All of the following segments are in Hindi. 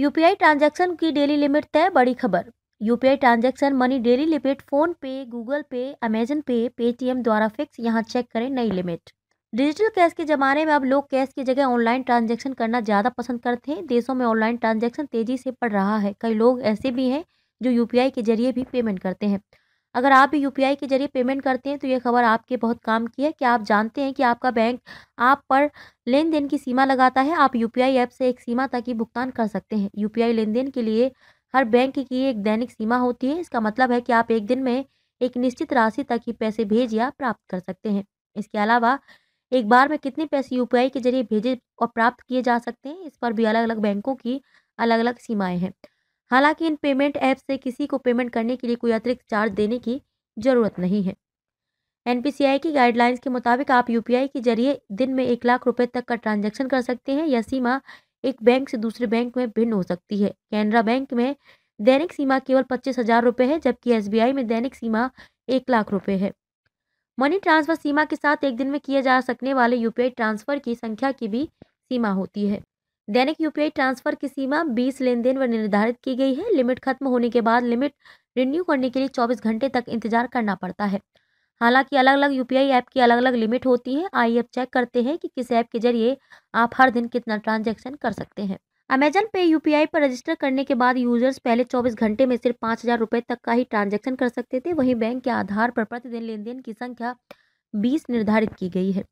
यूपीआई ट्रांजैक्शन की डेली लिमिट तय बड़ी खबर UPI transaction money daily limit PhonePe Google pay Amazon pay Paytm द्वारा फिक्स यहां चेक करें नई लिमिट डिजिटल कैश के ज़माने में अब लोग कैश की जगह ऑनलाइन ट्रांजैक्शन करना ज़्यादा पसंद करते हैं देशों में ऑनलाइन ट्रांजैक्शन तेज़ी से बढ़ रहा है कई लोग ऐसे भी हैं जो यूपीआई के जरिए भी पेमेंट करते हैं अगर आप भी यूपीआई के जरिए पेमेंट करते हैं तो ये खबर आपके बहुत काम की है कि आप जानते हैं कि आपका बैंक आप पर लेन देन की सीमा लगाता है आप यूपीआई ऐप से एक सीमा तक ही भुगतान कर सकते हैं यूपीआई लेन देन के लिए हर बैंक की एक दैनिक सीमा होती है इसका मतलब है कि आप एक दिन में एक निश्चित राशि तक ही पैसे भेज या प्राप्त कर सकते हैं इसके अलावा एक बार में कितने पैसे यू के जरिए भेजे और प्राप्त किए जा सकते हैं इस पर भी अलग अलग बैंकों की अलग अलग सीमाएँ हैं हालांकि इन पेमेंट ऐप से किसी को पेमेंट करने के लिए कोई अतिरिक्त चार्ज देने की ज़रूरत नहीं है एन की गाइडलाइंस के मुताबिक आप यू के जरिए दिन में एक लाख रुपये तक का ट्रांजेक्शन कर सकते हैं यह सीमा एक बैंक से दूसरे बैंक में भिन्न हो सकती है कैनरा बैंक में दैनिक सीमा केवल पच्चीस हज़ार रुपये है जबकि एस में दैनिक सीमा एक लाख रुपये है मनी ट्रांसफ़र सीमा के साथ एक दिन में किए जा सकने वाले यूपीआई ट्रांसफ़र की संख्या की भी सीमा होती है दैनिक यूपीआई ट्रांसफर की सीमा 20 लेन देन व निर्धारित की गई है लिमिट खत्म होने के बाद लिमिट रिन्यू करने के लिए 24 घंटे तक इंतजार करना पड़ता है हालांकि अलग अलग यूपीआई ऐप की अलग अलग लिमिट होती है आइए अब चेक करते हैं कि किस ऐप के जरिए आप हर दिन कितना ट्रांजैक्शन कर सकते हैं अमेजन पे यूपीआई पर रजिस्टर करने के बाद यूजर्स पहले 24 घंटे में सिर्फ पाँच हज़ार रुपये तक का ही ट्रांजैक्शन कर सकते थे वहीं बैंक के आधार पर प्रतिदिन लेन देन की संख्या 20 निर्धारित की गई है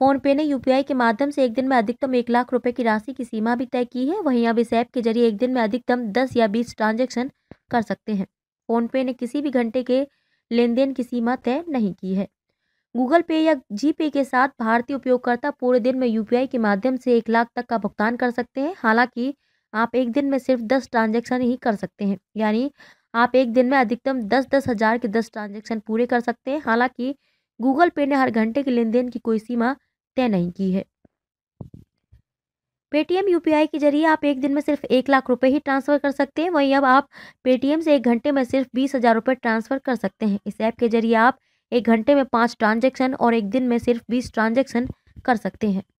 फ़ोन पे ने यूपीआई के माध्यम से एक दिन में अधिकतम एक लाख रुपए की राशि की सीमा भी तय की है वहीं अब इस ऐप के जरिए एक दिन में अधिकतम दस या बीस ट्रांजेक्शन कर सकते हैं फोनपे ने किसी भी घंटे के लेन देन की सीमा तय नहीं की है गूगल पे या जी पे के साथ भारतीय उपयोगकर्ता पूरे दिन में यूपीआई के माध्यम से एक लाख तक का भुगतान कर सकते हैं हालांकि आप एक दिन में सिर्फ दस ट्रांजेक्शन ही कर सकते हैं यानी आप एक दिन में अधिकतम दस दस हज़ार के दस ट्रांजेक्शन पूरे कर सकते हैं हालांकि गूगल पे ने हर घंटे के लेन देन की कोई सीमा तय नहीं की है पेटीएम यू के जरिए आप एक दिन में सिर्फ एक लाख रुपए ही ट्रांसफ़र कर सकते हैं वहीं अब आप पेटीएम से एक घंटे में सिर्फ बीस हज़ार रुपये ट्रांसफ़र कर सकते हैं इस ऐप के जरिए आप एक घंटे में पाँच ट्रांजेक्शन और एक दिन में सिर्फ बीस ट्रांजेक्शन कर सकते हैं